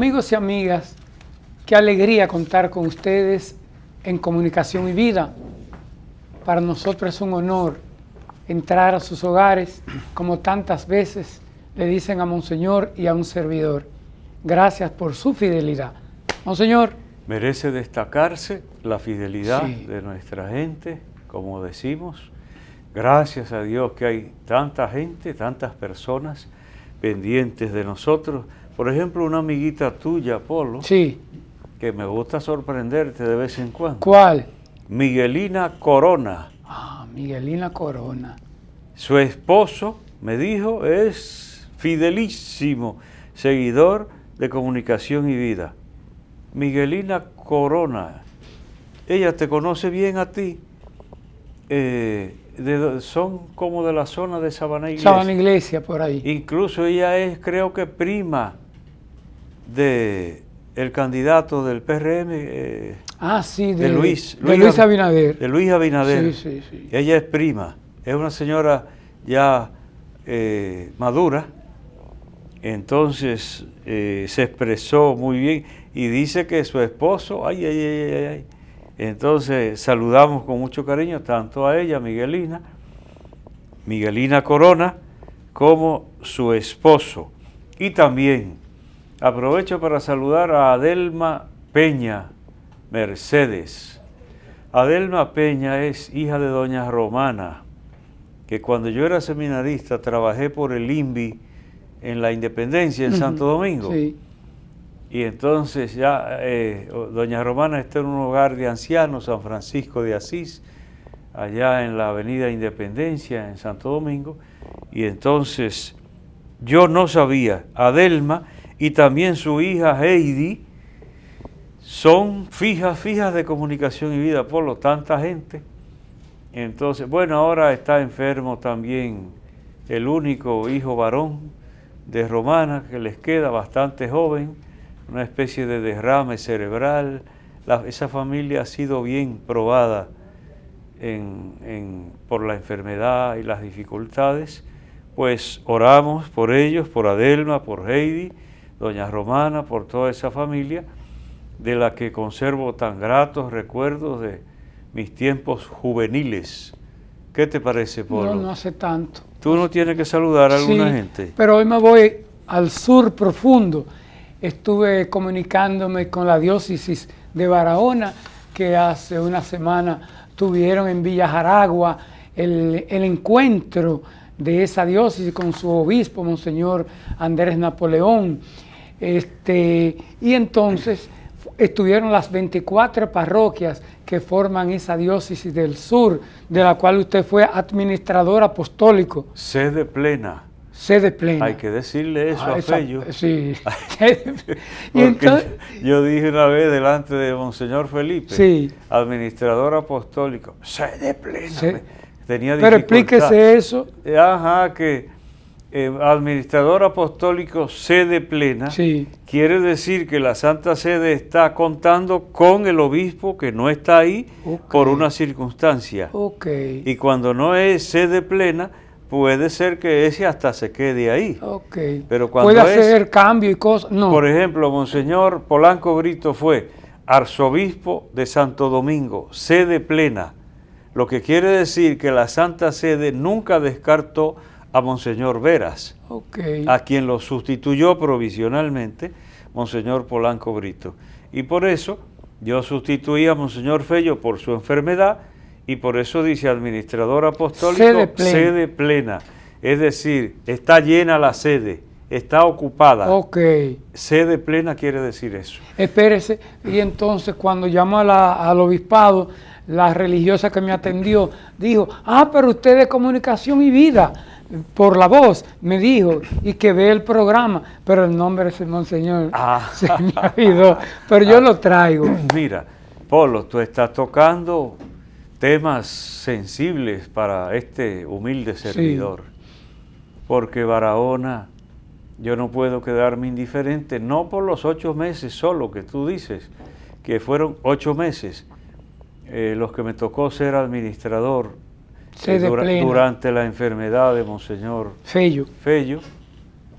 Amigos y amigas, qué alegría contar con ustedes en Comunicación y Vida. Para nosotros es un honor entrar a sus hogares, como tantas veces le dicen a Monseñor y a un servidor. Gracias por su fidelidad. Monseñor. Merece destacarse la fidelidad de nuestra gente, como decimos. Gracias a Dios que hay tanta gente, tantas personas pendientes de nosotros por ejemplo, una amiguita tuya, Polo. Sí. Que me gusta sorprenderte de vez en cuando. ¿Cuál? Miguelina Corona. Ah, Miguelina Corona. Su esposo, me dijo, es fidelísimo seguidor de comunicación y vida. Miguelina Corona. Ella te conoce bien a ti. Eh, son como de la zona de Sabana Iglesia. Sabana Iglesia, por ahí. Incluso ella es, creo que, prima de el candidato del PRM. Eh, ah, de, Luis, Luis. Abinader. Ella es prima, es una señora ya eh, madura, entonces eh, se expresó muy bien y dice que su esposo, ay, ay, ay, ay. Entonces saludamos con mucho cariño tanto a ella, Miguelina, Miguelina Corona, como su esposo. Y también Aprovecho para saludar a Adelma Peña Mercedes. Adelma Peña es hija de doña Romana, que cuando yo era seminarista trabajé por el INVI en la Independencia, en Santo Domingo. Sí. Y entonces ya eh, doña Romana está en un hogar de ancianos, San Francisco de Asís, allá en la Avenida Independencia, en Santo Domingo. Y entonces yo no sabía, Adelma y también su hija Heidi son fijas, fijas de comunicación y vida, por lo tanta gente. Entonces, bueno, ahora está enfermo también el único hijo varón de Romana que les queda, bastante joven, una especie de derrame cerebral. esa familia ha sido bien probada por la enfermedad y las dificultades. Pues oramos por ellos, por Adelma, por Heidi doña Romana, por toda esa familia, de la que conservo tan gratos recuerdos de mis tiempos juveniles. ¿Qué te parece, Polo? No, no hace tanto. Tú no tienes que saludar a alguna sí, gente. Pero hoy me voy al sur profundo. Estuve comunicándome con la diócesis de Barahona, que hace una semana tuvieron en Villa Jaragua el, el encuentro de esa diócesis con su obispo, Monseñor Andrés Napoleón. Este, y entonces estuvieron las 24 parroquias que forman esa diócesis del sur, de la cual usted fue administrador apostólico. Sede plena. Sede plena. Hay que decirle eso ah, a Sí. yo dije una vez delante de Monseñor Felipe, sí. administrador apostólico, sede plena. Tenía Tenía Pero explíquese eso. Ajá, que eh, administrador apostólico sede plena, quiere decir que la Santa Sede está contando con el obispo que no está ahí por una circunstancia. Y cuando no es sede plena, puede ser que ese hasta se quede ahí. Pero cuando puede hacer cambio y cosas. No. Por ejemplo, Monseñor Polanco Brito fue arzobispo de Santo Domingo, sede plena. Lo que quiere decir que la Santa Sede nunca descartó a Monseñor Veras, a quien lo sustituyó provisionalmente Monseñor Polanco Brito. Y por eso yo sustituí a Monseñor Fello por su enfermedad y por eso dice administrador apostólico sede plena. Es decir, está llena la sede, está ocupada. Ok. Sede plena quiere decir eso. Espérese, y entonces cuando llamó al obispado, la religiosa que me atendió dijo, ah, pero usted es comunicación y vida por la voz me dijo y que ve el programa, pero el nombre es Monseñor ah. se me ido, pero yo ah. lo traigo. Mira, Polo, tú estás tocando temas sensibles para este humilde servidor, porque Barahona, yo no puedo quedarme indiferente, no por los ocho meses solo que tú dices, que fueron ocho meses eh, los que me tocó ser administrador durante la enfermedad de Monseñor Fello. Fello.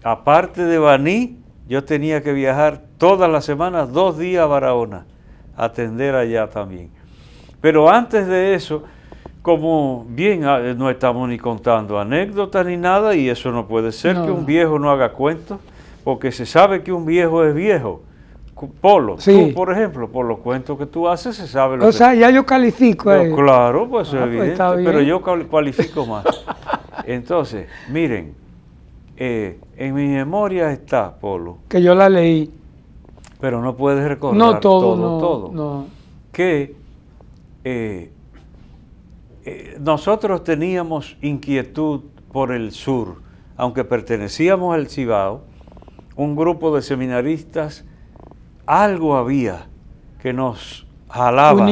Aparte de Baní, yo tenía que viajar todas las semanas, dos días a Barahona, a atender allá también. Pero antes de eso, como bien ah, eh, no estamos ni contando anécdotas ni nada, y eso no puede ser que un viejo no haga cuentos, porque se sabe que un viejo es viejo. Polo, tú, por ejemplo, por los cuentos que tú haces se sabe lo o O sea, ya yo califico. ¿eh? claro, pues ah, es pues, evidente, pero yo califico más. Entonces, miren, eh, en mi memoria está Polo. Que yo la leí. Pero no puedes recordar todo, no, todo. No. Que eh, eh, nosotros teníamos inquietud por el sur, aunque pertenecíamos al Cibao, un grupo de seminaristas algo había que nos jalaba,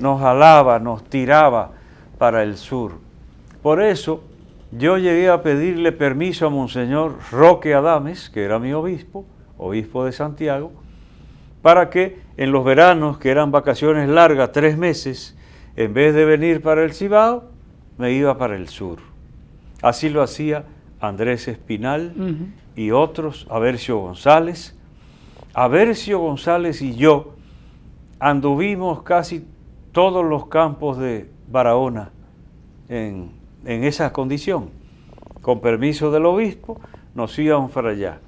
nos jalaba, nos tiraba para el sur. Por eso yo llegué a pedirle permiso a Monseñor Roque Adames, que era mi obispo, obispo de Santiago, para que en los veranos, que eran vacaciones largas, tres meses, en vez de venir para el Cibao, me iba para el sur. Así lo hacía Andrés Espinal y otros, Avercio González, Avercio González y yo anduvimos casi todos los campos de Barahona en, en esa condición. Con permiso del obispo, nos íbamos para allá.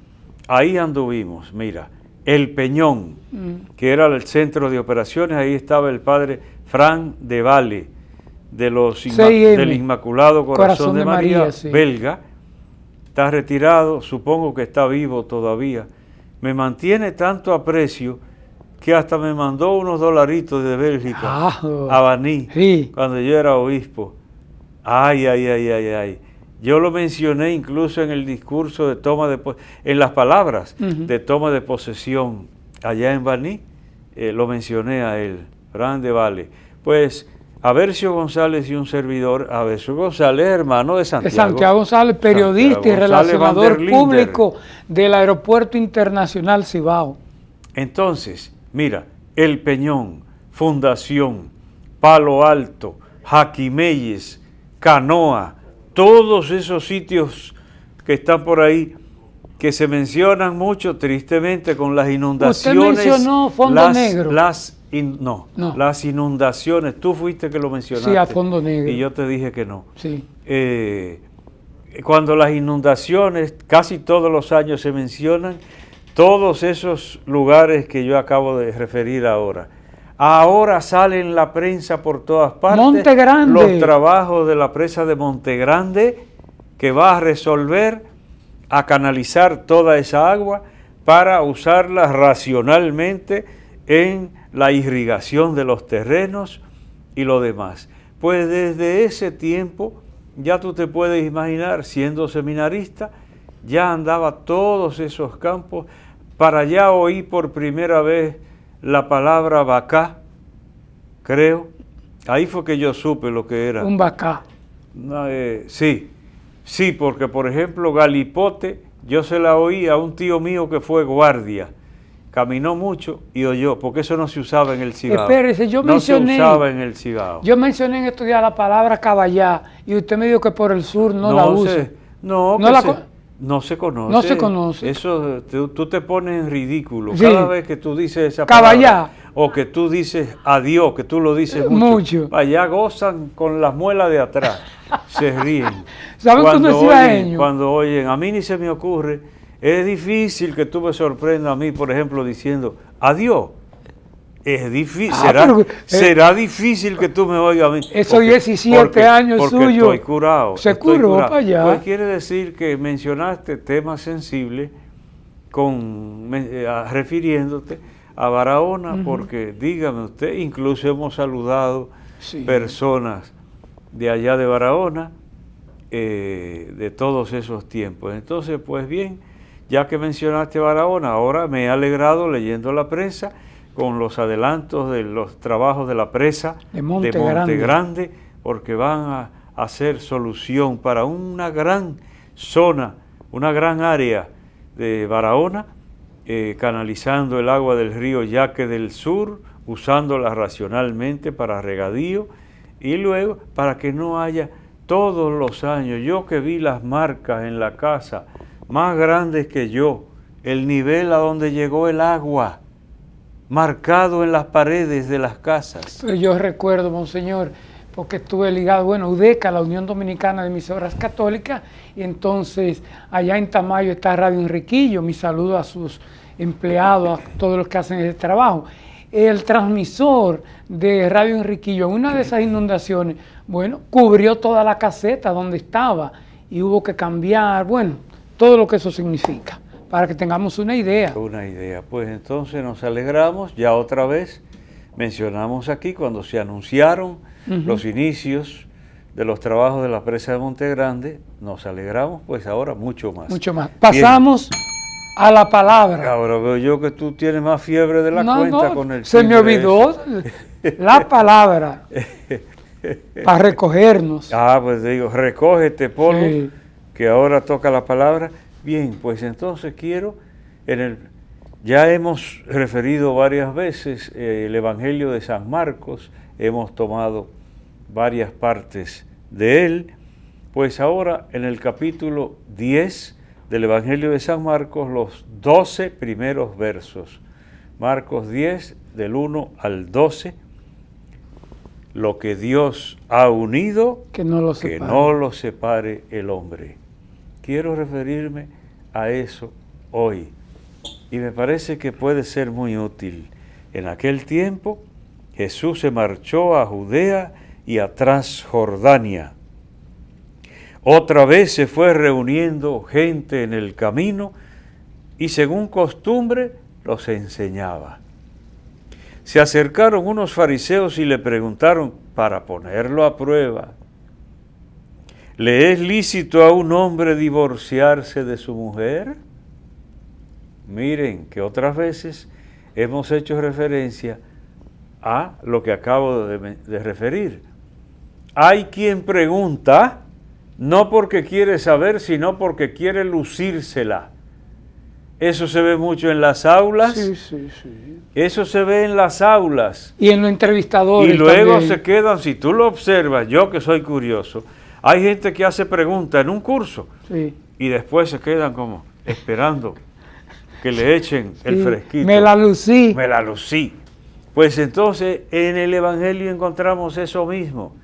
Ahí anduvimos, mira, El Peñón, mm. que era el centro de operaciones, ahí estaba el padre Fran de Vale, de los del Inmaculado Corazón, de, María, belga. Está retirado, supongo que está vivo todavía me mantiene tanto aprecio que hasta me mandó unos dolaritos de Bélgica a ah. Baní cuando yo era obispo. Ay, ay, ay, ay, ay. Yo lo mencioné incluso en el discurso de toma de en las palabras de toma de posesión allá en Baní, eh, lo mencioné a él, grande Vale. Pues Avercio González y un servidor, Avercio González, hermano de Santiago. Santiago González, periodista y relacionador público del Aeropuerto Internacional Cibao. Entonces, mira, El Peñón, Fundación, Palo Alto, Jaquimelles, Canoa, todos esos sitios que están por ahí que se mencionan mucho tristemente con las inundaciones. Usted mencionó Fondo Las no, las inundaciones, tú fuiste que lo mencionaste. Sí, a fondo negro. Y yo te dije que no. Sí. Eh, cuando las inundaciones casi todos los años se mencionan, todos esos lugares que yo acabo de referir ahora. Ahora salen en la prensa por todas partes Monte Grande. los trabajos de la presa de Monte Grande que va a resolver a canalizar toda esa agua para usarla racionalmente en la irrigación de los terrenos y lo demás. Pues desde ese tiempo, ya tú te puedes imaginar, siendo seminarista, ya andaba todos esos campos. Para allá oí por primera vez la palabra bacá, creo. Ahí fue que yo supe lo que era. Un bacá. Eh, sí, sí, porque por ejemplo, galipote, yo se la oí a un tío mío que fue guardia caminó mucho y oyó, porque eso no se usaba en el Cibao. Espérese, yo no se usaba en el Cibao. Yo mencioné en estudiar la palabra caballá y usted me dijo que por el sur no, la usa. no, no, se, conoce. No se conoce. Eso, tú, te pones en ridículo cada vez que tú dices esa caballá. O que tú dices adiós, que tú lo dices mucho. Allá gozan con las muelas de atrás, se ríen. ¿Saben cuando, oyen, cuando oyen, a mí ni se me ocurre es difícil que tú me sorprendas a mí, por ejemplo, diciendo adiós. Es difícil, ah, eh, será, difícil que tú me oigas a mí. Esos 17 años porque suyo. Estoy curado. Se curó para allá. Pues quiere decir que mencionaste temas sensibles con, eh, refiriéndote a Barahona, porque dígame usted, incluso hemos saludado personas de allá de Barahona eh, de todos esos tiempos. Entonces, pues bien. Ya que mencionaste Barahona, ahora me he alegrado leyendo la prensa con los adelantos de los trabajos de la presa de Monte, Grande. porque van a hacer solución para una gran zona, una gran área de Barahona, eh, canalizando el agua del río Yaque del Sur, usándola racionalmente para regadío y luego para que no haya todos los años, yo que vi las marcas en la casa más grandes que yo, el nivel a donde llegó el agua, marcado en las paredes de las casas. yo recuerdo, Monseñor, porque estuve ligado, bueno, UDECA, la Unión Dominicana de Emisoras Católicas, y entonces allá en Tamayo está Radio Enriquillo, mi saludo a sus empleados, a todos los que hacen ese trabajo. El transmisor de Radio Enriquillo, en una de esas inundaciones, bueno, cubrió toda la caseta donde estaba y hubo que cambiar, bueno, todo lo que eso significa, para que tengamos una idea. Una idea. Pues entonces nos alegramos, ya otra vez mencionamos aquí cuando se anunciaron los inicios de los trabajos de la presa de Monte Grande, nos alegramos pues ahora mucho más. Mucho más. Pasamos a la palabra. Ahora veo yo que tú tienes más fiebre de la cuenta con el Se me olvidó la palabra para recogernos. Ah, pues digo, recógete, Polo que ahora toca la palabra, bien, pues entonces quiero, en el, ya hemos referido varias veces eh, el Evangelio de San Marcos, hemos tomado varias partes de él, pues ahora en el capítulo 10 del Evangelio de San Marcos, los 12 primeros versos. Marcos 10, del 1 al 12, lo que Dios ha unido, que no lo separe el hombre. Quiero referirme a eso hoy. Y me parece que puede ser muy útil. En aquel tiempo Jesús se marchó a Judea y a Transjordania. Otra vez se fue reuniendo gente en el camino y según costumbre los enseñaba. Se acercaron unos fariseos y le preguntaron para ponerlo a prueba, ¿Le es lícito a un hombre divorciarse de su mujer? Miren que otras veces hemos hecho referencia a lo que acabo de, referir. Hay quien pregunta, no porque quiere saber, sino porque quiere lucírsela. Eso se ve mucho en las aulas. Sí, sí, sí. Eso se ve en las aulas. Y en los entrevistadores. Y luego se quedan, si tú lo observas, yo que soy curioso, hay gente que hace preguntas en un curso y después se quedan como esperando que le echen el fresquito. Me la lucí. Me la lucí. Pues entonces en el Evangelio encontramos eso mismo,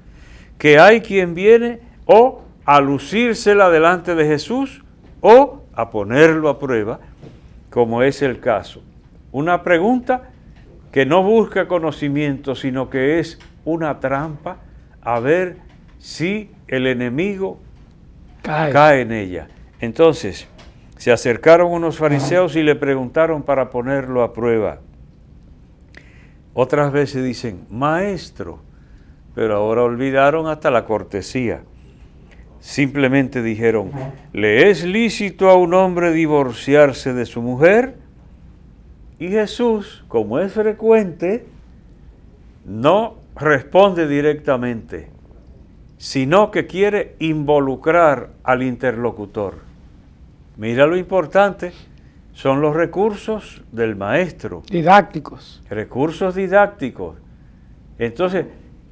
que hay quien viene o a lucírsela delante de Jesús o a ponerlo a prueba, como es el caso. Una pregunta que no busca conocimiento, sino que es una trampa a ver si el enemigo cae, en ella. Entonces, se acercaron unos fariseos y le preguntaron para ponerlo a prueba. Otras veces dicen, maestro, pero ahora olvidaron hasta la cortesía. Simplemente dijeron, ¿le es lícito a un hombre divorciarse de su mujer? Y Jesús, como es frecuente, no responde directamente, sino que quiere involucrar al interlocutor. Mira lo importante, son los recursos del maestro. Didácticos. Recursos didácticos. Entonces,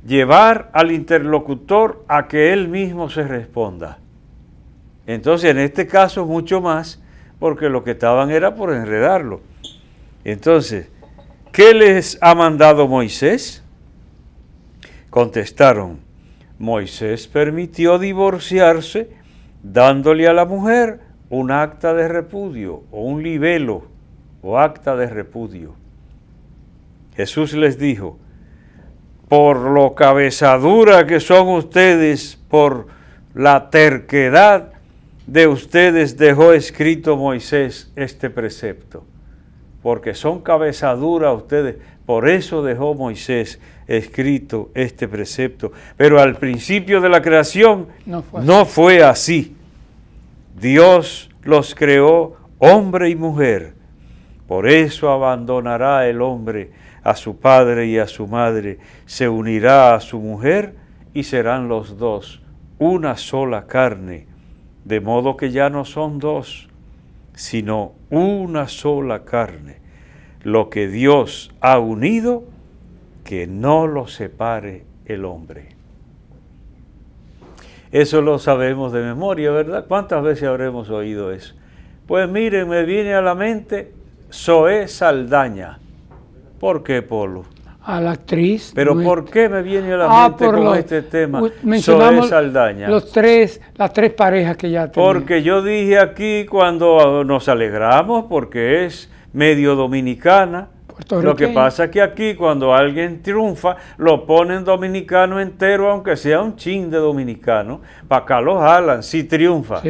llevar al interlocutor a que él mismo se responda. Entonces, en este caso, mucho más, porque lo que estaban era por enredarlo. Entonces, ¿qué les ha mandado Moisés? Contestaron, Moisés permitió divorciarse dándole a la mujer un acta de repudio o un libelo o acta de repudio. Jesús les dijo, por lo cabezadura que son ustedes, por la terquedad de ustedes dejó escrito Moisés este precepto, porque son cabezadura ustedes, por eso dejó Moisés escrito este precepto. Pero al principio de la creación no fue, así. Dios los creó hombre y mujer. Por eso abandonará el hombre a su padre y a su madre, se unirá a su mujer y serán los dos una sola carne, de modo que ya no son dos, sino una sola carne. Lo que Dios ha unido, que no lo separe el hombre. Eso lo sabemos de memoria, ¿verdad? ¿Cuántas veces habremos oído eso? Pues miren, me viene a la mente Zoé Saldaña. ¿Por qué, Polo? A la actriz. ¿Pero por qué me viene a la ah, mente con este tema? Zoé Saldaña. Los tres, las tres parejas que ya tenemos. Porque yo dije aquí cuando nos alegramos, porque es medio dominicana. Lo que pasa es que aquí cuando alguien triunfa, lo ponen dominicano entero, aunque sea un chin de dominicano, para acá lo jalan, si triunfa.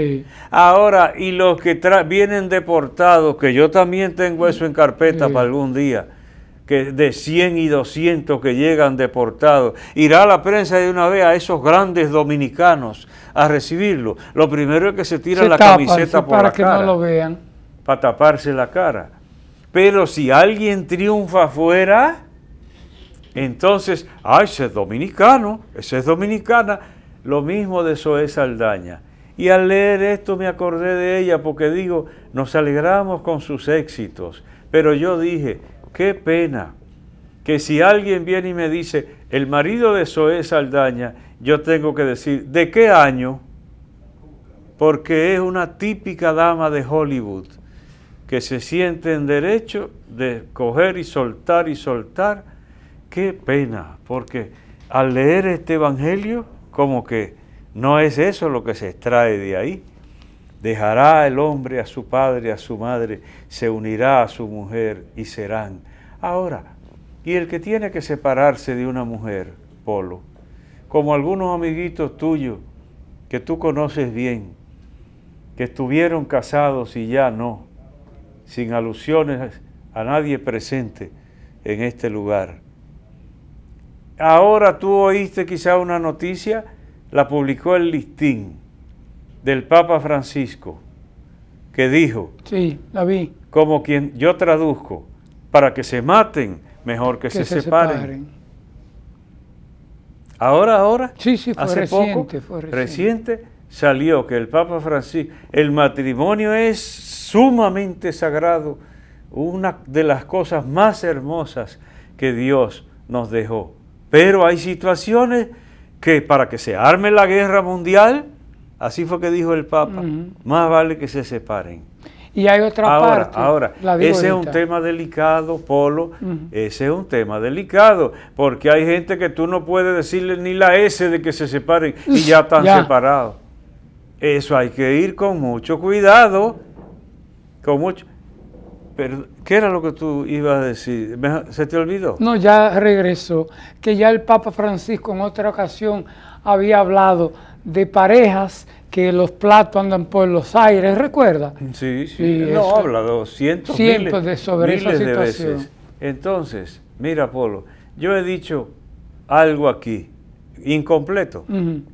Ahora, y los que vienen deportados, que yo también tengo eso en carpeta para algún día, que de 100 y 200 que llegan deportados, irá a la prensa de una vez a esos grandes dominicanos a recibirlo. Lo primero es que se tira la camiseta por para que no lo vean. Para taparse la cara pero si alguien triunfa fuera, entonces, ay, ah, ese es dominicano, esa es dominicana. Lo mismo de Soé Saldaña. Y al leer esto me acordé de ella porque digo, nos alegramos con sus éxitos. Pero yo dije, qué pena que si alguien viene y me dice, el marido de Soé Saldaña, yo tengo que decir, ¿de qué año? Porque es una típica dama de Hollywood que se sienten derecho de coger y soltar y soltar. Qué pena, porque al leer este Evangelio, como que no es eso lo que se extrae de ahí. Dejará el hombre a su padre, a su madre, se unirá a su mujer y serán. Ahora, y el que tiene que separarse de una mujer, Polo, como algunos amiguitos tuyos que tú conoces bien, que estuvieron casados y ya no, sin alusiones a nadie presente en este lugar. Ahora tú oíste quizá una noticia, la publicó el listín del Papa Francisco, que dijo, sí, la vi. Como quien yo traduzco, para que se maten, mejor que, se, separen. Ahora, ahora, sí, hace poco, fue reciente salió que el Papa Francisco, el matrimonio es sumamente sagrado, una de las cosas más hermosas que Dios nos dejó. Pero hay situaciones que para que se arme la guerra mundial, así fue que dijo el Papa, más vale que se separen. Y hay otra ahora, parte. Ahora, ese es un tema delicado, Polo. Ese es un tema delicado. Porque hay gente que tú no puedes decirle ni la S de que se separen y ya están separados. Eso hay que ir con mucho cuidado, con mucho... Pero, ¿Qué era lo que tú ibas a decir? ¿Se te olvidó? No, ya regresó, que ya el Papa Francisco en otra ocasión había hablado de parejas que los platos andan por los aires, ¿recuerda? Sí, sí, no eso, habla cientos, de Entonces, mira, Polo, yo he dicho algo aquí, incompleto,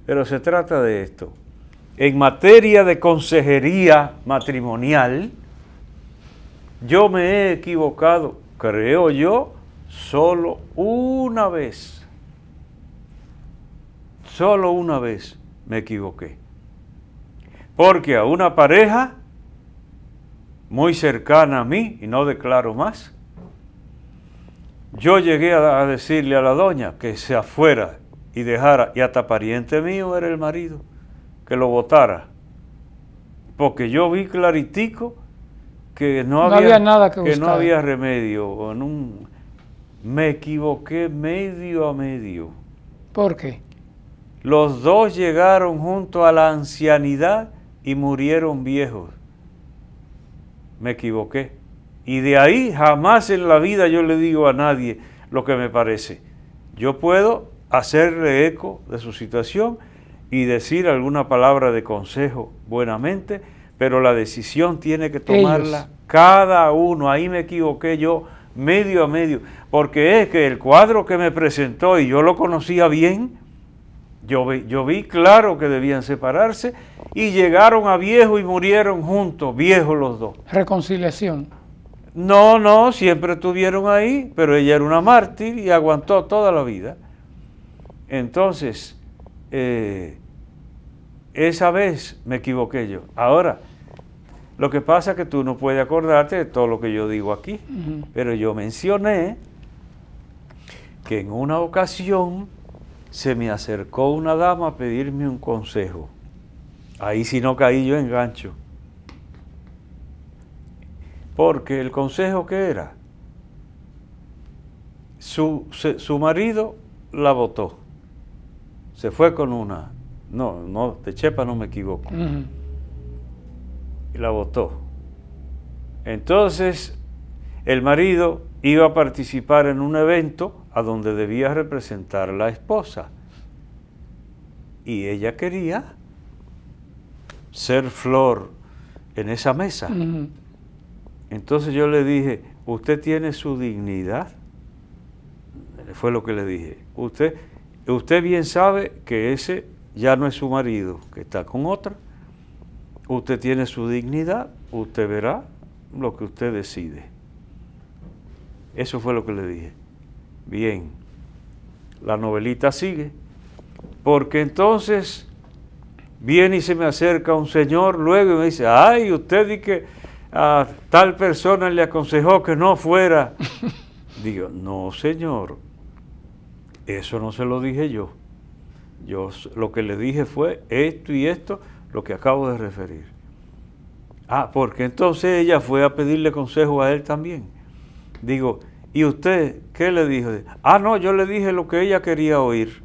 pero se trata de esto en materia de consejería matrimonial, yo me he equivocado, creo yo, solo una vez. Solo una vez me equivoqué. Porque a una pareja muy cercana a mí, y no declaro más, yo llegué a, decirle a la doña que se afuera y dejara, y hasta pariente mío era el marido que lo votara. Porque yo vi claritico que no, había, nada que, no había remedio. un, me equivoqué medio a medio. ¿Por qué? Los dos llegaron junto a la ancianidad y murieron viejos. Me equivoqué. Y de ahí jamás en la vida yo le digo a nadie lo que me parece. Yo puedo hacerle eco de su situación y decir alguna palabra de consejo buenamente, pero la decisión tiene que tomarla cada uno. Ahí me equivoqué yo medio a medio, porque es que el cuadro que me presentó y yo lo conocía bien, yo vi, yo vi claro que debían separarse y llegaron a viejo y murieron juntos, viejos los dos. Reconciliación. No, no, siempre estuvieron ahí, pero ella era una mártir y aguantó toda la vida. Entonces, eh, esa vez me equivoqué yo. Ahora, lo que pasa es que tú no puedes acordarte de todo lo que yo digo aquí, pero yo mencioné que en una ocasión se me acercó una dama a pedirme un consejo. Ahí si no caí yo en gancho. Porque el consejo que era, su, su marido la votó, se fue con una no, no, de Chepa no me equivoco. Y la votó. Entonces, el marido iba a participar en un evento a donde debía representar la esposa. Y ella quería ser flor en esa mesa. Entonces yo le dije, usted tiene su dignidad. Fue lo que le dije. Usted, usted bien sabe que ese ya no es su marido, que está con otra. Usted tiene su dignidad, usted verá lo que usted decide. Eso fue lo que le dije. Bien, la novelita sigue, porque entonces viene y se me acerca un señor luego y me dice, ay, usted di que a tal persona le aconsejó que no fuera. Digo, no, señor, eso no se lo dije yo. Yo lo que le dije fue esto y esto, lo que acabo de referir. Ah, porque entonces ella fue a pedirle consejo a él también. Digo, ¿y usted qué le dijo? Ah, no, yo le dije lo que ella quería oír.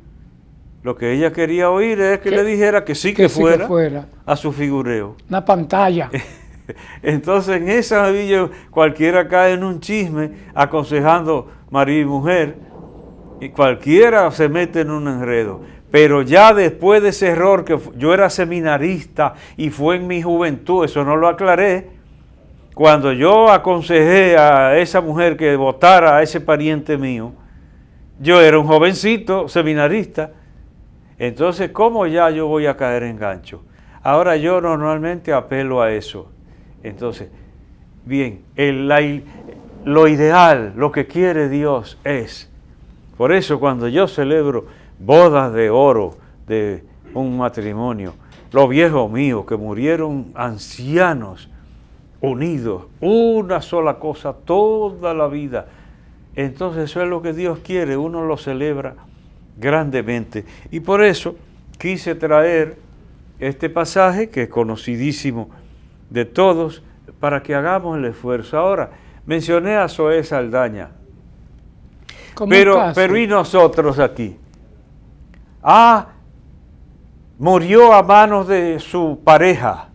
Lo que ella quería oír es que, le dijera que sí que, fuera fuera a su figureo. Una pantalla. Entonces en esa villa cualquiera cae en un chisme aconsejando marido y mujer y cualquiera se mete en un enredo. Pero ya después de ese error, que yo era seminarista y fue en mi juventud, eso no lo aclaré, cuando yo aconsejé a esa mujer que votara a ese pariente mío, yo era un jovencito, seminarista, entonces ¿cómo ya yo voy a caer en gancho? Ahora yo normalmente apelo a eso. Entonces, bien, el, lo ideal, lo que quiere Dios es, por eso cuando yo celebro bodas de oro de un matrimonio, los viejos míos que murieron ancianos, unidos, una sola cosa toda la vida. Entonces eso es lo que Dios quiere, uno lo celebra grandemente. Y por eso quise traer este pasaje que es conocidísimo de todos para que hagamos el esfuerzo. Ahora, mencioné a Zoé Saldaña, pero, pero y nosotros aquí. Ah, murió a manos de su pareja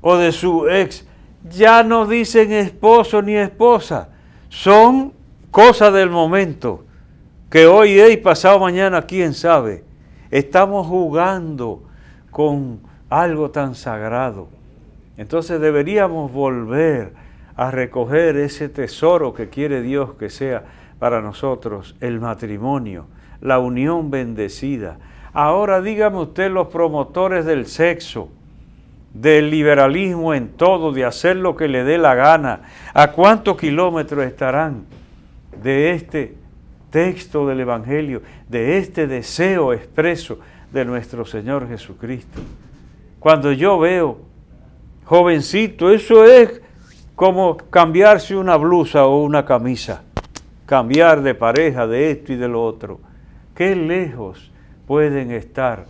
o de su ex. Ya no dicen esposo ni esposa. Son cosas del momento. Que hoy es y pasado mañana, quién sabe. Estamos jugando con algo tan sagrado. Entonces deberíamos volver a recoger ese tesoro que quiere Dios que sea para nosotros el matrimonio la unión bendecida. Ahora dígame usted los promotores del sexo, del liberalismo en todo, de hacer lo que le dé la gana, ¿a cuántos kilómetros estarán de este texto del Evangelio, de este deseo expreso de nuestro Señor Jesucristo? Cuando yo veo, jovencito, eso es como cambiarse una blusa o una camisa, cambiar de pareja, de esto y de lo otro qué lejos pueden estar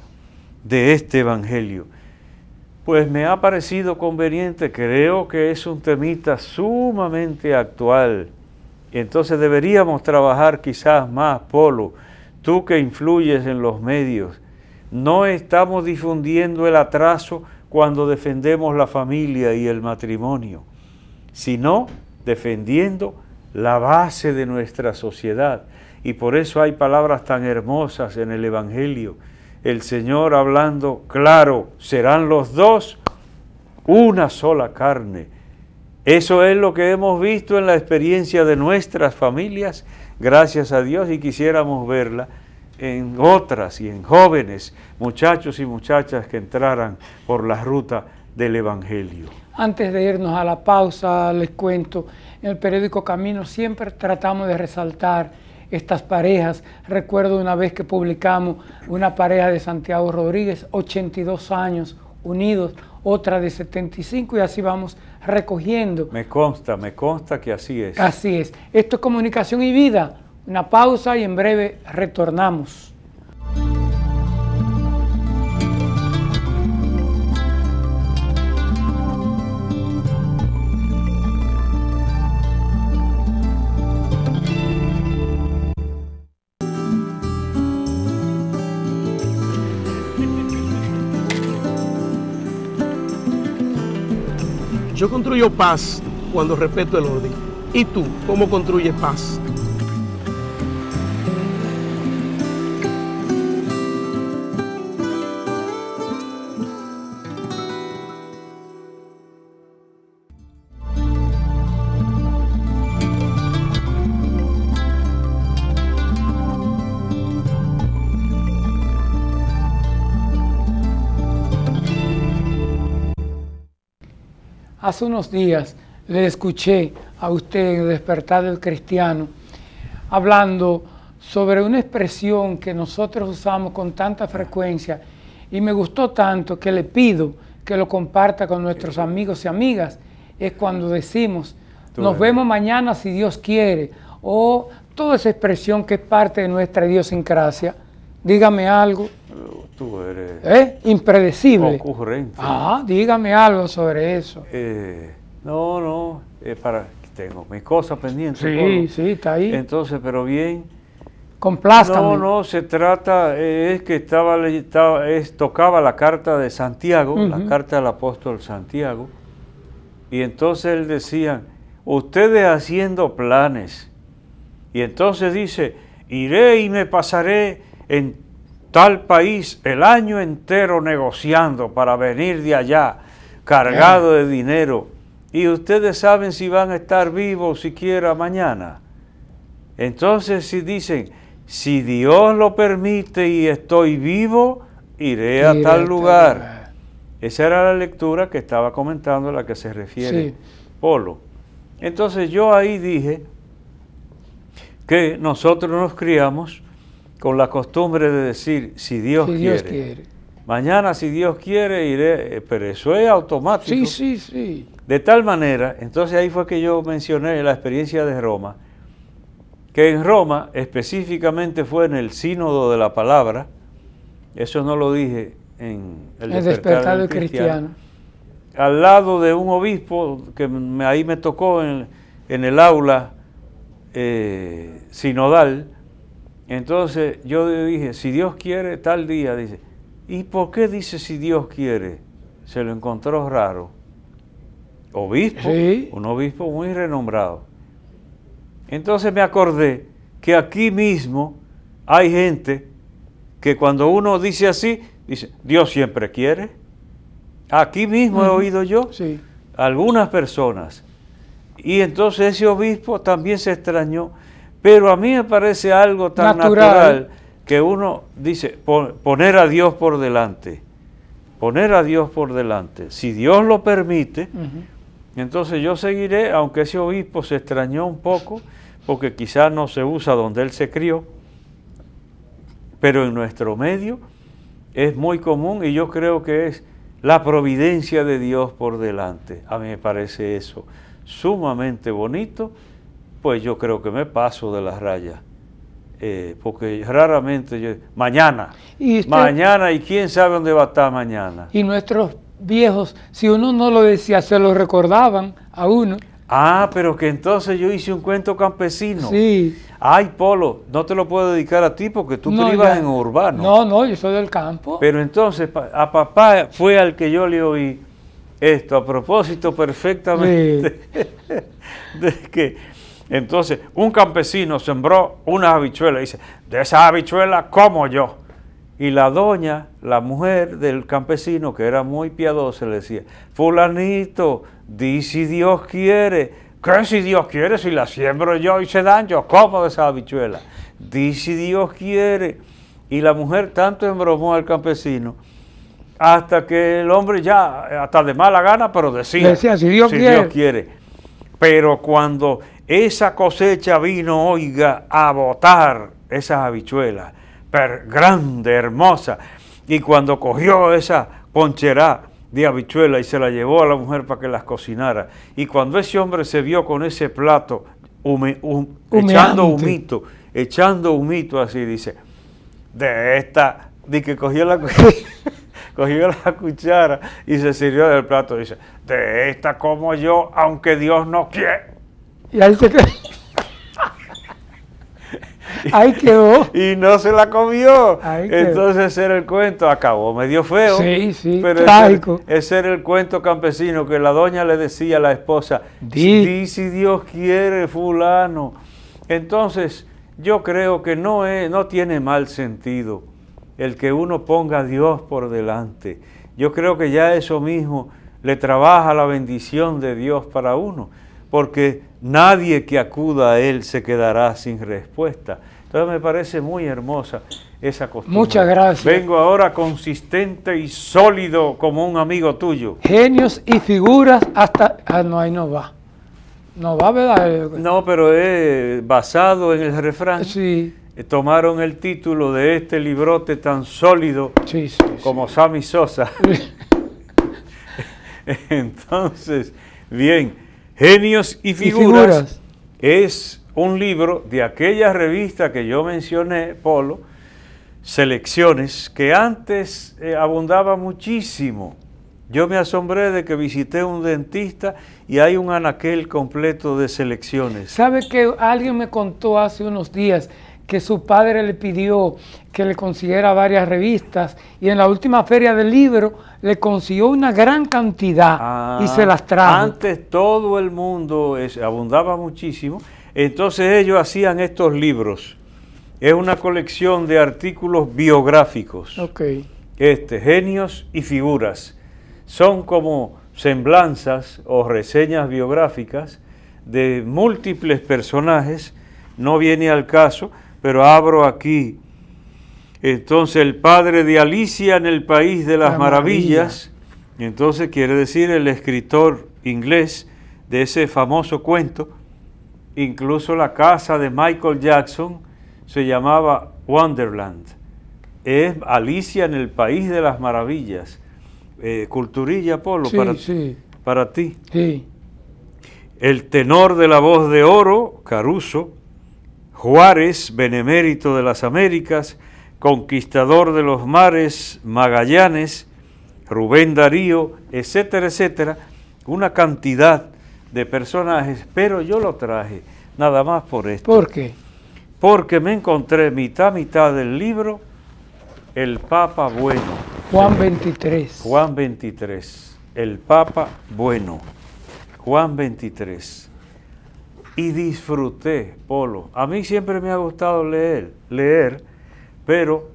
de este Evangelio. Pues me ha parecido conveniente, creo que es un temita sumamente actual. Entonces deberíamos trabajar quizás más, Polo, tú que influyes en los medios. No estamos difundiendo el atraso cuando defendemos la familia y el matrimonio, sino defendiendo la base de nuestra sociedad, y por eso hay palabras tan hermosas en el Evangelio. El Señor hablando claro, serán los dos una sola carne. Eso es lo que hemos visto en la experiencia de nuestras familias, gracias a Dios, y quisiéramos verla en otras y en jóvenes muchachos y muchachas que entraran por la ruta del Evangelio. Antes de irnos a la pausa, les cuento, en el periódico Camino siempre tratamos de resaltar estas parejas. Recuerdo una vez que publicamos una pareja de Santiago Rodríguez, 82 años unidos, otra de 75 y así vamos recogiendo. Me consta, me consta que así es. Así es. Esto es comunicación y vida. Una pausa y en breve retornamos. Yo construyo paz cuando respeto el orden. ¿Y tú cómo construyes paz? unos días le escuché a usted en despertar del cristiano hablando sobre una expresión que nosotros usamos con tanta frecuencia y me gustó tanto que le pido que lo comparta con nuestros amigos y amigas. Es cuando decimos, nos vemos mañana si Dios quiere, o toda esa expresión que es parte de nuestra idiosincrasia. Dígame algo. Tú eres... ¿Eh? Impredecible. Ah, dígame algo sobre eso. Eh, no, no, para, tengo mis cosas pendientes. Sí, sí, está ahí. Entonces, pero bien. Complástame. No, no, se trata, eh, es que estaba, es, tocaba la carta de Santiago, la carta del apóstol Santiago, y entonces él decía, ustedes haciendo planes, y entonces dice, iré y me pasaré en tal país el año entero negociando para venir de allá cargado de dinero y ustedes saben si van a estar vivos siquiera mañana. Entonces si dicen, si Dios lo permite y estoy vivo, iré a tal lugar. Esa era la lectura que estaba comentando a la que se refiere Polo. Entonces yo ahí dije que nosotros nos criamos con la costumbre de decir, si Dios, quiere, Mañana, si Dios quiere, iré, eh, pero eso es automático. Sí, sí, sí. De tal manera, entonces ahí fue que yo mencioné la experiencia de Roma, que en Roma específicamente fue en el sínodo de la palabra, eso no lo dije en el, el despertar, del cristiano, al lado de un obispo que ahí me tocó en, el aula eh, sinodal, entonces yo dije, si Dios quiere, tal día, dice. ¿Y por qué dice si Dios quiere? Se lo encontró raro. Obispo, un obispo muy renombrado. Entonces me acordé que aquí mismo hay gente que cuando uno dice así, dice, Dios siempre quiere. Aquí mismo he oído yo sí. algunas personas. Y entonces ese obispo también se extrañó pero a mí me parece algo tan natural, que uno dice, poner a Dios por delante, poner a Dios por delante. Si Dios lo permite, entonces yo seguiré, aunque ese obispo se extrañó un poco, porque quizás no se usa donde él se crió, pero en nuestro medio es muy común y yo creo que es la providencia de Dios por delante. A mí me parece eso sumamente bonito pues yo creo que me paso de las rayas. Eh, porque raramente yo, mañana, ¿Y mañana y quién sabe dónde va a estar mañana. Y nuestros viejos, si uno no lo decía, se lo recordaban a uno. Ah, pero que entonces yo hice un cuento campesino. Sí. Ay, Polo, no te lo puedo dedicar a ti porque tú no, privas en urbano. No, no, yo soy del campo. Pero entonces a papá fue al que yo le oí esto a propósito perfectamente de que entonces, un campesino sembró unas habichuelas. Dice, de esa habichuela como yo. Y la doña, la mujer del campesino, que era muy piadosa, le decía, fulanito, di si Dios quiere. ¿Qué si Dios quiere? Si la siembro yo y se dan, yo como de esa habichuela? Di si Dios quiere. Y la mujer tanto embromó al campesino hasta que el hombre ya, hasta de mala gana, pero decía, si, Dios, si Dios quiere. Pero cuando esa cosecha vino, oiga, a botar esas habichuelas, per grande, hermosa. Y cuando cogió esa conchera de habichuela y se la llevó a la mujer para que las cocinara, y cuando ese hombre se vio con ese plato hume, echando humito, echando humito así, dice, de esta, de que cogió la... cogió la cuchara y se sirvió del plato. Dice, de esta como yo, aunque Dios no quiera. Y ahí se quedó. Y no se la comió. Entonces ese era el cuento. Acabó medio feo. Sí, sí, pero trágico. Ese, era el cuento campesino que la doña le decía a la esposa, di, si Dios quiere, fulano. Entonces, yo creo que no, no tiene mal sentido el que uno ponga a Dios por delante. Yo creo que ya eso mismo le trabaja la bendición de Dios para uno, porque Nadie que acuda a Él se quedará sin respuesta. Entonces me parece muy hermosa esa costumbre. Muchas gracias. Vengo ahora consistente y sólido como un amigo tuyo. Genios y figuras hasta... Ah, no, ahí no va. No va, ¿verdad? No, pero es basado en el refrán. Sí. Eh, tomaron el título de este librote tan sólido como Sammy Sosa. Entonces, bien, Genios y figuras, es un libro de aquella revista que yo mencioné, Polo, Selecciones, que antes eh, abundaba muchísimo. Yo me asombré de que visité un dentista y hay un anaquel completo de selecciones. ¿Sabe que alguien me contó hace unos días? que su padre le pidió que le consiguiera varias revistas y en la última feria del libro le consiguió una gran cantidad y se ah, las trajo. Antes todo el mundo abundaba muchísimo, entonces ellos hacían estos libros. Es una colección de artículos biográficos. Este, genios y figuras. Son como semblanzas o reseñas biográficas de múltiples personajes, no viene al caso, pero abro aquí. Entonces el padre de Alicia en el País de las Maravillas, entonces quiere decir el escritor inglés de ese famoso cuento, incluso la casa de Michael Jackson se llamaba Wonderland. Es Alicia en el País de las Maravillas. Eh, culturilla, Polo, sí. para ti. Sí. El tenor de la voz de oro, Caruso, Juárez, benemérito de las Américas, conquistador de los mares, Magallanes, Rubén Darío, etcétera, etcétera, una cantidad de personajes, pero yo lo traje nada más por esto. ¿Por qué? Porque me encontré mitad, mitad del libro, el Papa Bueno. Juan 23. Juan 23, el Papa Bueno. Juan 23 y disfruté, Polo. A mí siempre me ha gustado leer, leer, pero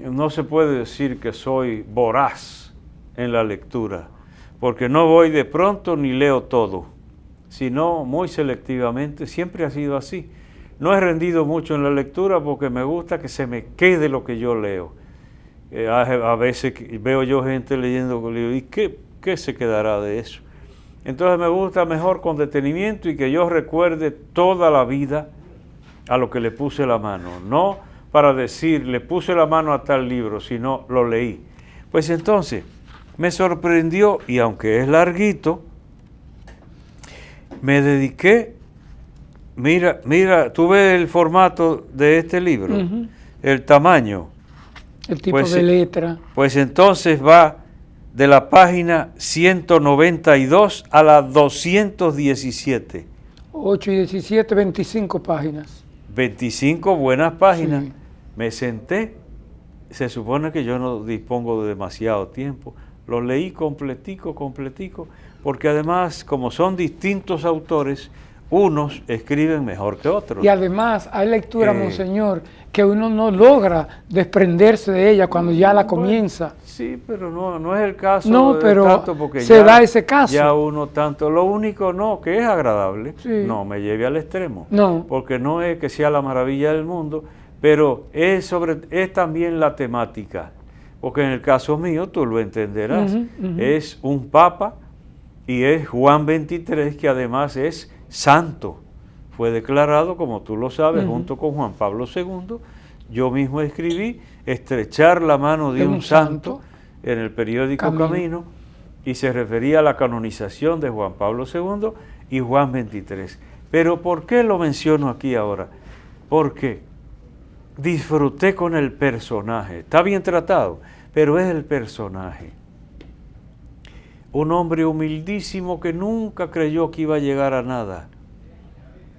no se puede decir que soy voraz en la lectura, porque no voy de pronto ni leo todo, sino muy selectivamente, siempre ha sido así. No he rendido mucho en la lectura porque me gusta que se me quede lo que yo leo. Eh, a, veces veo yo gente leyendo, y ¿y qué se quedará de eso? Entonces me gusta mejor con detenimiento y que yo recuerde toda la vida a lo que le puse la mano. No para decir, le puse la mano a tal libro, sino lo leí. Pues entonces, me sorprendió y aunque es larguito, me dediqué, mira, mira, ves el formato de este libro, el tamaño. El tipo pues de letra. Pues entonces va de la página 192 a la 217. 8 y 17, 25 páginas. 25 buenas páginas. Me senté, se supone que yo no dispongo de demasiado tiempo. ...lo leí completico, completico, porque además, como son distintos autores, unos escriben mejor que otros. Y además hay lectura, eh, Monseñor, que uno no logra desprenderse de ella cuando ya la comienza. Sí, pero no, es el caso. No, pero porque se da ese caso. Ya uno tanto, lo único no, que es agradable, no me lleve al extremo. No. Porque no es que sea la maravilla del mundo, pero es, sobre, es también la temática. Porque en el caso mío, tú lo entenderás, es un papa y es Juan 23 que además es santo. Fue declarado, como tú lo sabes, junto con Juan Pablo II. Yo mismo escribí Estrechar la mano de, un, santo? en el periódico Camino. y se refería a la canonización de Juan Pablo II y Juan XXIII. Pero ¿por qué lo menciono aquí ahora? Porque disfruté con el personaje. Está bien tratado, pero es el personaje un hombre humildísimo que nunca creyó que iba a llegar a nada,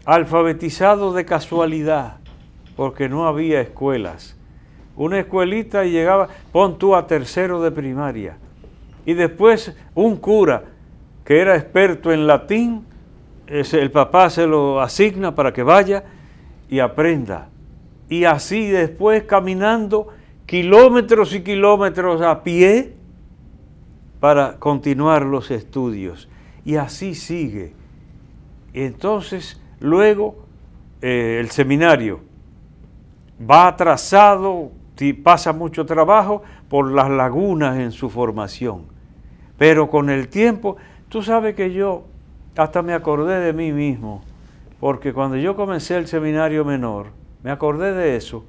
alfabetizado de casualidad, porque no había escuelas. Una escuelita y llegaba, pon tú a tercero de primaria. Y después un cura que era experto en latín, el papá se lo asigna para que vaya y aprenda. Y así después caminando kilómetros y kilómetros a pie, para continuar los estudios. Y así sigue. Entonces, luego, eh, el seminario va atrasado, pasa mucho trabajo por las lagunas en su formación. Pero con el tiempo, tú sabes que yo hasta me acordé de mí mismo, porque cuando yo comencé el seminario menor, me acordé de eso.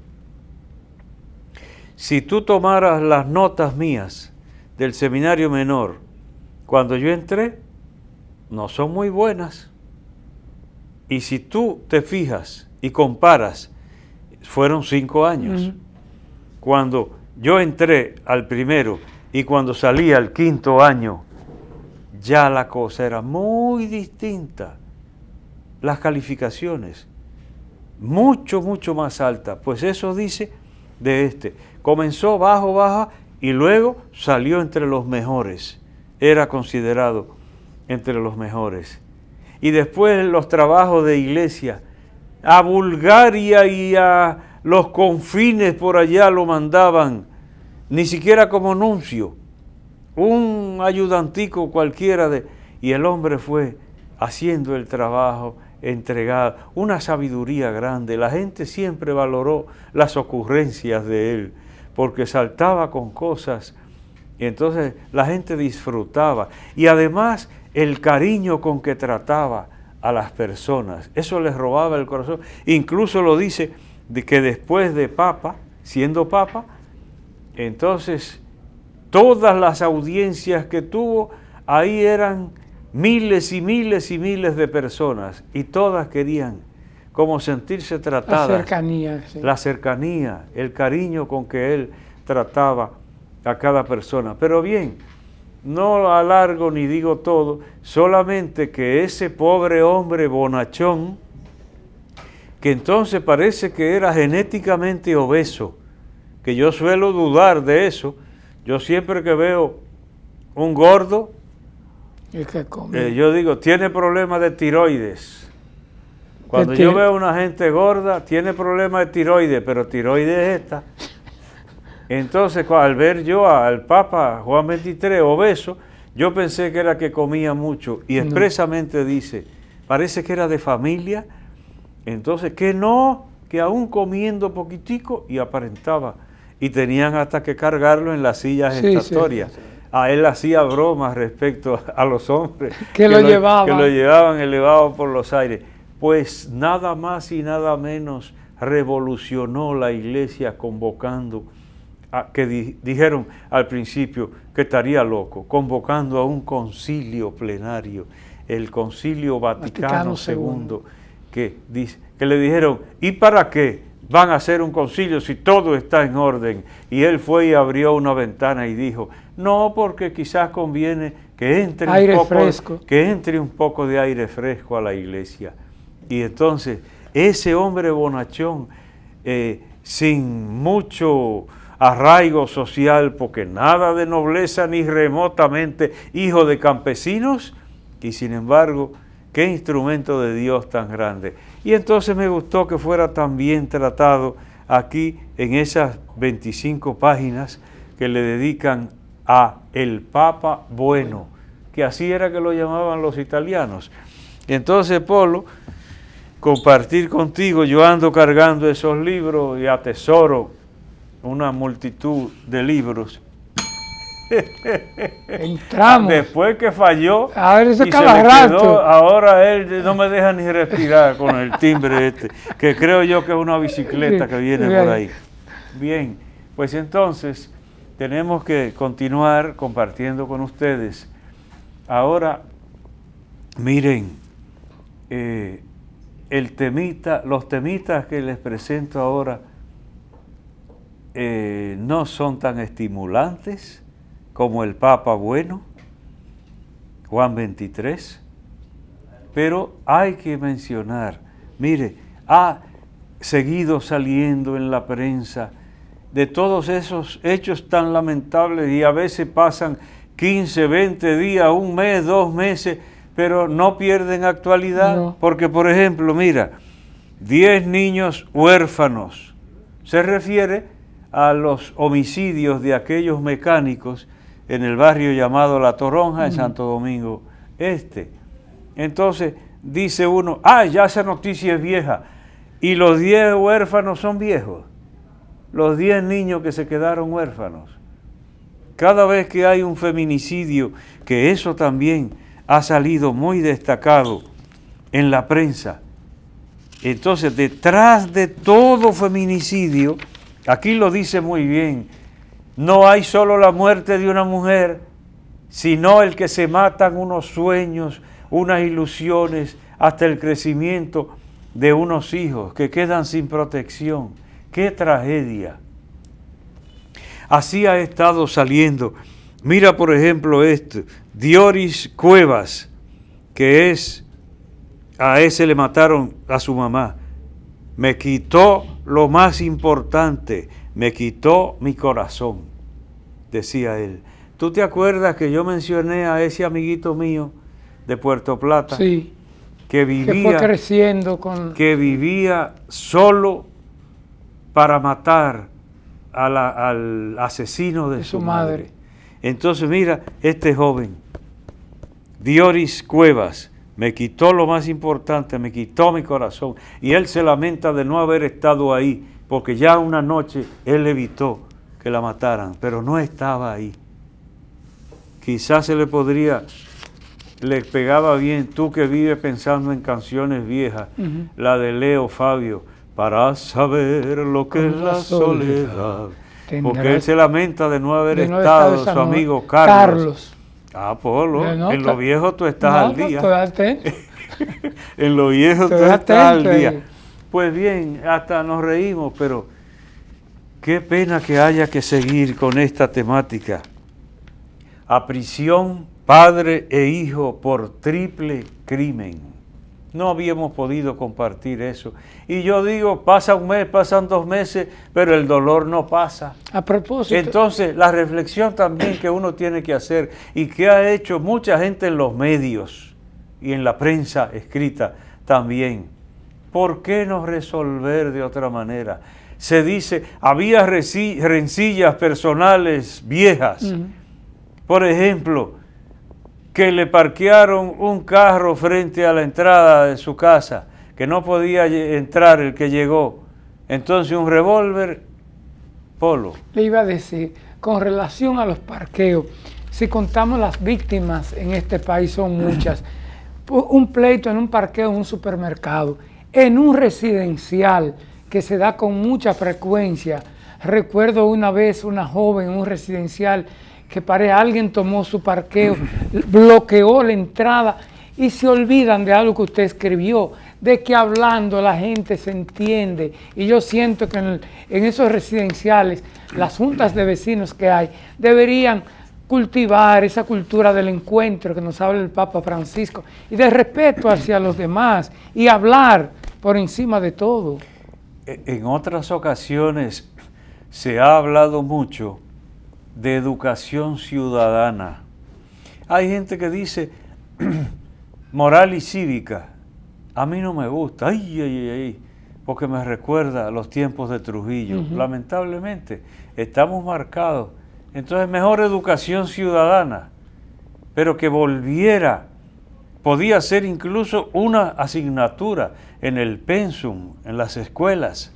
Si tú tomaras las notas mías, del seminario menor, cuando yo entré, no son muy buenas. Y si tú te fijas y comparas, fueron cinco años. Cuando yo entré al primero y cuando salí al quinto año, ya la cosa era muy distinta. Las calificaciones, mucho, mucho más altas. Pues eso dice de este. Comenzó bajo, baja y luego salió entre los mejores, era considerado entre los mejores. Y después los trabajos de iglesia, a Bulgaria y a los confines por allá lo mandaban, ni siquiera como nuncio, un ayudantico cualquiera de... Y el hombre fue haciendo el trabajo, entregado, una sabiduría grande. La gente siempre valoró las ocurrencias de él porque saltaba con cosas y entonces la gente disfrutaba. Y además el cariño con que trataba a las personas, eso les robaba el corazón. Incluso lo dice de que después de papa, siendo papa, entonces todas las audiencias que tuvo, ahí eran miles y miles y miles de personas y todas querían como sentirse tratada. La cercanía. Sí. La cercanía, el cariño con que él trataba a cada persona. Pero bien, no alargo ni digo todo, solamente que ese pobre hombre bonachón, que entonces parece que era genéticamente obeso, que yo suelo dudar de eso, yo siempre que veo un gordo, eh, yo digo, tiene problemas de tiroides cuando yo veo a una gente gorda, tiene problemas de tiroides, pero tiroides es esta. Entonces, al ver yo al Papa Juan XXIII obeso, yo pensé que era que comía mucho y expresamente dice, parece que era de familia, entonces que no, que aún comiendo poquitico y aparentaba. Y tenían hasta que cargarlo en las sillas sí, A él hacía bromas respecto a los hombres lo, llevaban. que lo llevaban elevado por los aires pues nada más y nada menos revolucionó la iglesia convocando, a, que dijeron al principio que estaría loco, convocando a un concilio plenario, el concilio Vaticano, II, que, le dijeron, ¿y para qué? van a hacer un concilio si todo está en orden. Y él fue y abrió una ventana y dijo, no, porque quizás conviene que entre un poco de aire fresco a la iglesia. Y entonces, ese hombre bonachón, eh, sin mucho arraigo social, porque nada de nobleza ni remotamente hijo de campesinos, y sin embargo, qué instrumento de Dios tan grande. Y entonces me gustó que fuera también tratado aquí en esas 25 páginas que le dedican a el Papa Bueno, que así era que lo llamaban los italianos. Y entonces Polo compartir contigo. Yo ando cargando esos libros y atesoro una multitud de libros. Entramos. Después que falló, a ver, y se Quedó, ahora él no me deja ni respirar con el timbre este, que creo yo que es una bicicleta que viene por ahí. Bien, pues entonces tenemos que continuar compartiendo con ustedes. Ahora, miren, eh, los temitas que les presento ahora eh, no son tan estimulantes como el Papa Bueno, Juan 23, pero hay que mencionar, mire, ha seguido saliendo en la prensa de todos esos hechos tan lamentables y a veces pasan 15, 20 días, un mes, dos meses, pero no pierden actualidad, porque por ejemplo, mira, 10 niños huérfanos se refiere a los homicidios de aquellos mecánicos en el barrio llamado La Toronja, en Santo Domingo Este. Entonces dice uno, ah, ya esa noticia es vieja, y los 10 huérfanos son viejos, los 10 niños que se quedaron huérfanos. Cada vez que hay un feminicidio, que eso también ha salido muy destacado en la prensa. Entonces, detrás de todo feminicidio, aquí lo dice muy bien, no hay solo la muerte de una mujer, sino el que se matan unos sueños, unas ilusiones, hasta el crecimiento de unos hijos que quedan sin protección. ¡Qué tragedia! Así ha estado saliendo. Mira, por ejemplo, esto, Dioris Cuevas, que es, a ese le mataron a su mamá. Me quitó lo más importante, me quitó mi corazón, decía él. ¿Tú te acuerdas que yo mencioné a ese amiguito mío de Puerto Plata? Sí. Que vivía, fue creciendo con... que vivía solo para matar al asesino de, su, madre. Entonces, mira, este joven Dioris Cuevas, me quitó lo más importante, me quitó mi corazón. Y él se lamenta de no haber estado ahí, porque ya una noche él evitó que la mataran, pero no estaba ahí. Quizás se le podría, le pegaba bien, tú que vives pensando en canciones viejas, la de Leo Fabio, para saber lo que es la soledad. Porque él se lamenta de no haber estado, su amigo Carlos Apolo, ah, en lo viejo tú estás al día. en lo viejo tú estás al día. Pues bien, hasta nos reímos, pero qué pena que haya que seguir con esta temática. A prisión, padre e hijo por triple crimen. No habíamos podido compartir eso. Y yo digo, pasa un mes, pasan dos meses, pero el dolor no pasa. A propósito. Entonces, la reflexión también que uno tiene que hacer y que ha hecho mucha gente en los medios y en la prensa escrita también. ¿Por qué no resolver de otra manera? Se dice, había rencillas personales viejas. Por ejemplo, que le parquearon un carro frente a la entrada de su casa, que no podía entrar el que llegó. Entonces un revólver, polo. Le iba a decir, con relación a los parqueos, si contamos las víctimas en este país son muchas. un pleito en un parqueo, en un supermercado, en un residencial que se da con mucha frecuencia. Recuerdo una vez una joven en un residencial que pare, alguien tomó su parqueo, bloqueó la entrada y se olvidan de algo que usted escribió, de que hablando la gente se entiende. Y yo siento que en, en esos residenciales, las juntas de vecinos que hay, deberían cultivar esa cultura del encuentro que nos habla el Papa Francisco y de respeto hacia los demás y hablar por encima de todo. E, en otras ocasiones se ha hablado mucho de educación ciudadana. Hay gente que dice moral y cívica. A mí no me gusta, ay, ay, ay, porque me recuerda a los tiempos de Trujillo. Lamentablemente, estamos marcados. Entonces, mejor educación ciudadana, pero que volviera. Podía ser incluso una asignatura en el pensum, en las escuelas.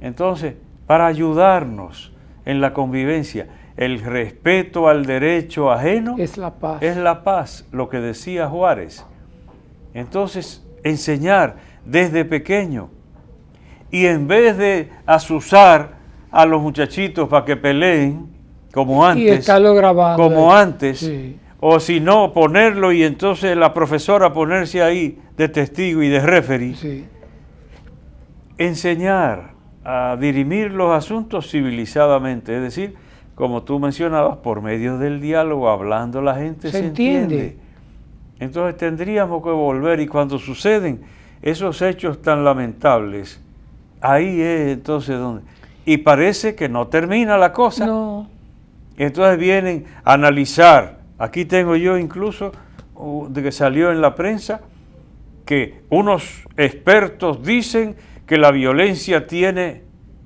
Entonces, para ayudarnos, en la convivencia. El respeto al derecho ajeno es la paz. Es la paz, lo que decía Juárez. Entonces, enseñar desde pequeño. Y en vez de asusar a los muchachitos para que peleen, como antes, como antes, o si no, ponerlo y entonces la profesora ponerse ahí de testigo y de referee. Enseñar a dirimir los asuntos civilizadamente, es decir, como tú mencionabas, por medio del diálogo, hablando la gente se, entiende. Entonces tendríamos que volver y cuando suceden esos hechos tan lamentables, ahí es entonces donde... Y parece que no termina la cosa. Entonces vienen a analizar. Aquí tengo yo incluso, de que salió en la prensa, que unos expertos dicen que la violencia tiene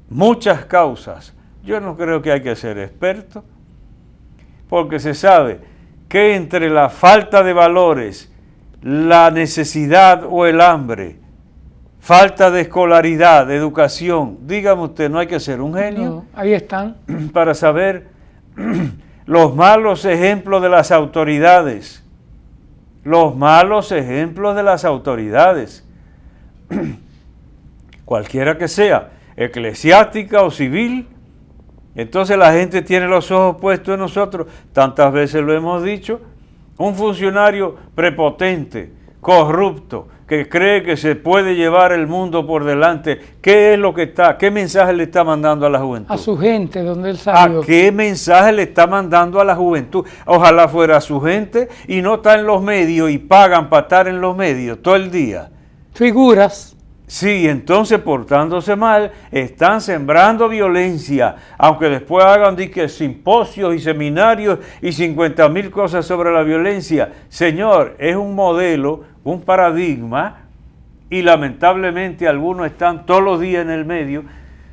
muchas causas. Yo no creo que hay que ser experto, porque se sabe que entre la falta de valores, la necesidad o el hambre, falta de escolaridad, de educación, dígame usted, no hay que ser un genio. ahí están. Para saber los malos ejemplos de las autoridades, los malos ejemplos de las autoridades. cualquiera que sea, eclesiástica o civil. Entonces la gente tiene los ojos puestos en nosotros, tantas veces lo hemos dicho, un funcionario prepotente, corrupto, que cree que se puede llevar el mundo por delante, ¿qué es lo que está? ¿Qué mensaje le está mandando a la juventud? A su gente, donde él sabe. ¿A qué mensaje le está mandando a la juventud? Ojalá fuera su gente y no está en los medios y pagan para estar en los medios todo el día. Figuras. Sí, entonces portándose mal, están sembrando violencia, aunque después hagan simposios y seminarios y 50 mil cosas sobre la violencia. Señor, es un modelo, un paradigma, y lamentablemente algunos están todos los días en el medio,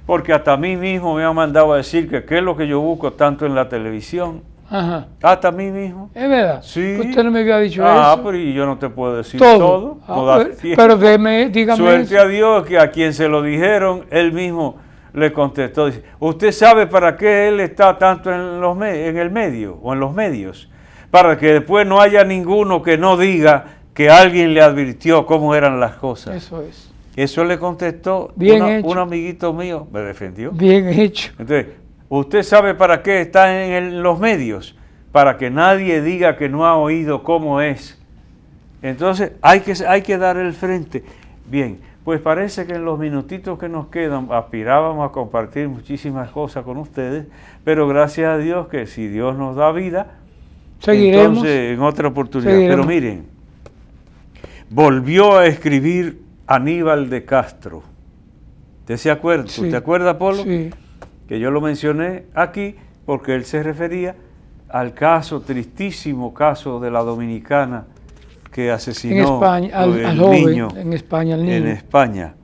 porque hasta a mí mismo me han mandado a decir que qué es lo que yo busco tanto en la televisión. Hasta a mí mismo. Es verdad. Sí. Usted no me había dicho ah, eso. Ah, pero yo no te puedo decir todo. Ah, pues, pero, dígame Suerte a Dios que a quien se lo dijeron, él mismo le contestó. Dice, ¿usted sabe para qué él está tanto en, los en el medio o en los medios? Para que después no haya ninguno que no diga que alguien le advirtió cómo eran las cosas. Eso es. Eso le contestó un amiguito mío, me defendió. Bien hecho. Entonces, Usted sabe para qué está en los medios, para que nadie diga que no ha oído cómo es. Entonces hay que, hay que dar el frente. Bien, pues parece que en los minutitos que nos quedan aspirábamos a compartir muchísimas cosas con ustedes, pero gracias a Dios que si Dios nos da vida, seguiremos. Entonces en otra oportunidad. Pero miren, volvió a escribir Aníbal de Castro. ¿Usted se acuerda? acuerda, Polo? Sí que yo lo mencioné aquí porque él se refería al caso, tristísimo caso de la dominicana que asesinó al, niño, en España, En España.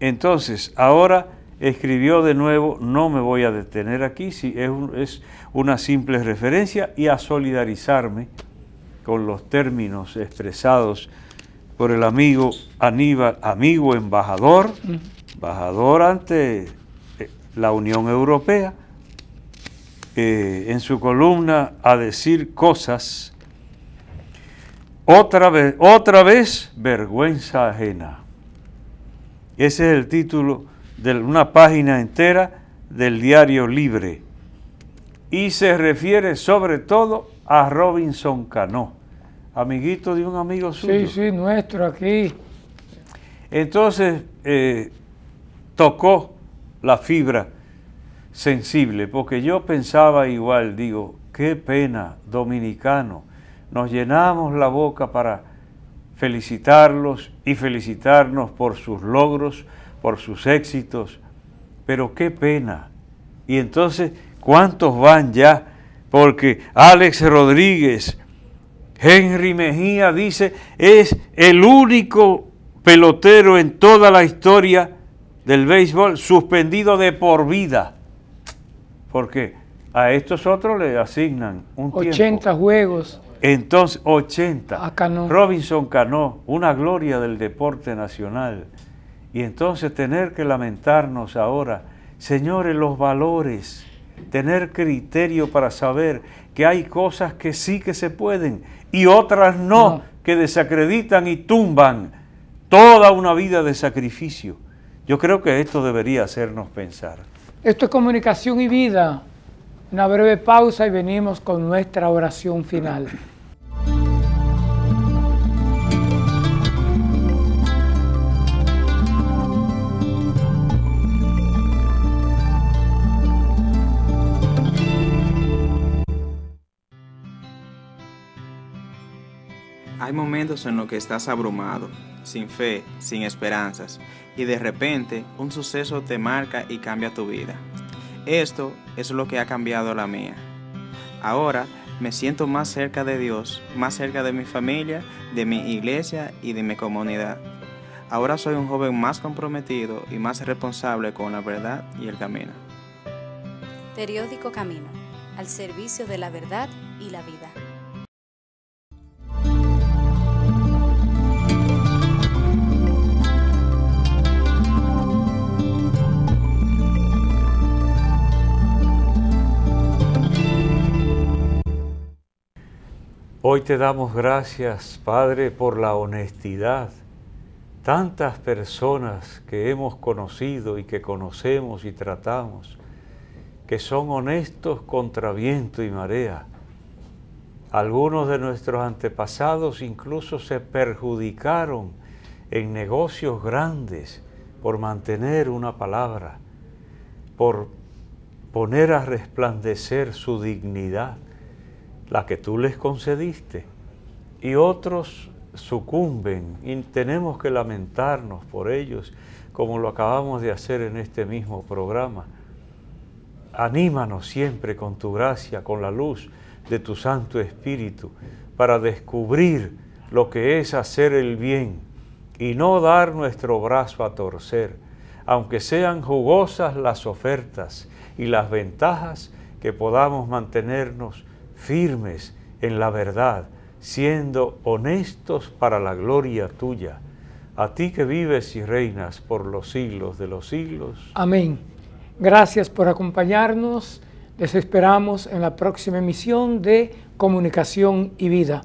Entonces, ahora escribió de nuevo, no me voy a detener aquí, si es, es una simple referencia y a solidarizarme con los términos expresados por el amigo Aníbal, amigo embajador, mm. embajador ante la Unión Europea eh, en su columna a decir cosas, otra vez, otra vez vergüenza ajena. Ese es el título de una página entera del diario Libre. Y se refiere sobre todo a Robinson Cano, amiguito de un amigo suyo. Sí, sí, nuestro aquí. Entonces eh, tocó la fibra sensible, porque yo pensaba igual, digo, qué pena, dominicano, nos llenamos la boca para felicitarlos y felicitarnos por sus logros, por sus éxitos, pero qué pena. Y entonces, ¿cuántos van ya? Porque Alex Rodríguez, Henry Mejía dice, es el único pelotero en toda la historia del béisbol suspendido de por vida. Porque a estos otros le asignan un 80 juegos. Entonces, 80. Robinson Cano, una gloria del deporte nacional. Y entonces tener que lamentarnos ahora, señores, los valores, tener criterio para saber que hay cosas que sí que se pueden y otras no. que desacreditan y tumban toda una vida de sacrificio. Yo creo que esto debería hacernos pensar. Esto es comunicación y vida. Una breve pausa y venimos con nuestra oración final. momentos en los que estás abrumado, sin fe, sin esperanzas, y de repente un suceso te marca y cambia tu vida. Esto es lo que ha cambiado la mía. Ahora me siento más cerca de Dios, más cerca de mi familia, de mi iglesia y de mi comunidad. Ahora soy un joven más comprometido y más responsable con la verdad y el camino. Periódico Camino, al servicio de la verdad y la vida. Hoy te damos gracias, Padre, por la honestidad. Tantas personas que hemos conocido y que conocemos y tratamos, que son honestos contra viento y marea. Algunos de nuestros antepasados incluso se perjudicaron en negocios grandes por mantener una palabra, por poner a resplandecer su dignidad la que tú les concediste, y otros sucumben y tenemos que lamentarnos por ellos, como lo acabamos de hacer en este mismo programa. Anímanos siempre con tu gracia, con la luz de tu Santo Espíritu, para descubrir lo que es hacer el bien y no dar nuestro brazo a torcer, aunque sean jugosas las ofertas y las ventajas que podamos mantenernos firmes en la verdad, siendo honestos para la gloria tuya. A ti que vives y reinas por los siglos de los siglos. Amén. Gracias por acompañarnos. Les esperamos en la próxima emisión de Comunicación y Vida.